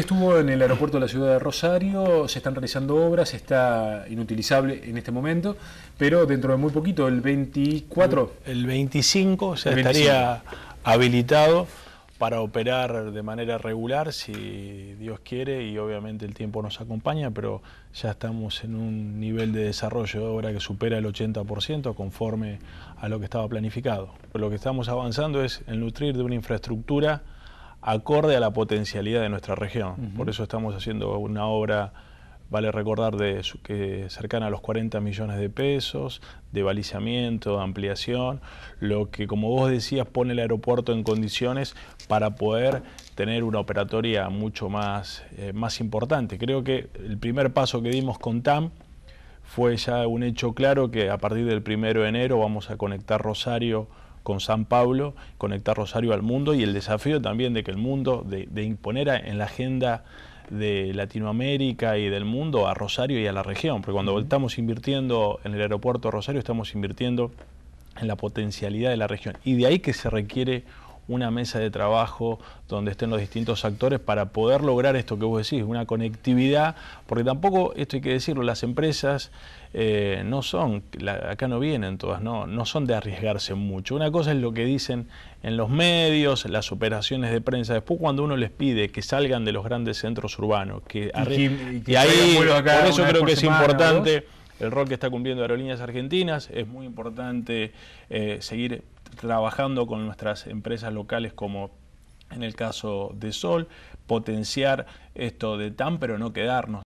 estuvo en el aeropuerto de la ciudad de Rosario, se están realizando obras, está inutilizable en este momento, pero dentro de muy poquito, el 24... El 25, estaría habilitado para operar de manera regular, si Dios quiere, y obviamente el tiempo nos acompaña, pero ya estamos en un nivel de desarrollo de obra que supera el 80% conforme a lo que estaba planificado. lo que estamos avanzando es en nutrir de una infraestructura acorde a la potencialidad de nuestra región. Por eso estamos haciendo una obra, vale recordar, de, que cercana a los 40 millones de pesos, de balizamiento, de ampliación, lo que, como vos decías, pone el aeropuerto en condiciones para poder tener una operatoria mucho más, eh, más importante. Creo que el primer paso que dimos con TAM fue ya un hecho claro que a partir del 1 de enero vamos a conectar Rosario con San Pablo, conectar Rosario al mundo y el desafío también de que el mundo, de, imponer en la agenda de Latinoamérica y del mundo a Rosario y a la región, porque cuando estamos invirtiendo en el aeropuerto Rosario estamos invirtiendo en la potencialidad de la región y de ahí que se requiere una mesa de trabajo donde estén los distintos actores para poder lograr esto que vos decís, una conectividad, porque tampoco, esto hay que decirlo, las empresas eh, no son, acá no vienen todas, no, no son de arriesgarse mucho. Una cosa es lo que dicen en los medios, las operaciones de prensa, después cuando uno les pide que salgan de los grandes centros urbanos, que, y, y ahí, por eso creo que es importante el rol que está cumpliendo Aerolíneas Argentinas, es muy importante eh, seguir trabajando con nuestras empresas locales como en el caso de Sol, potenciar esto de tan pero no quedarnos.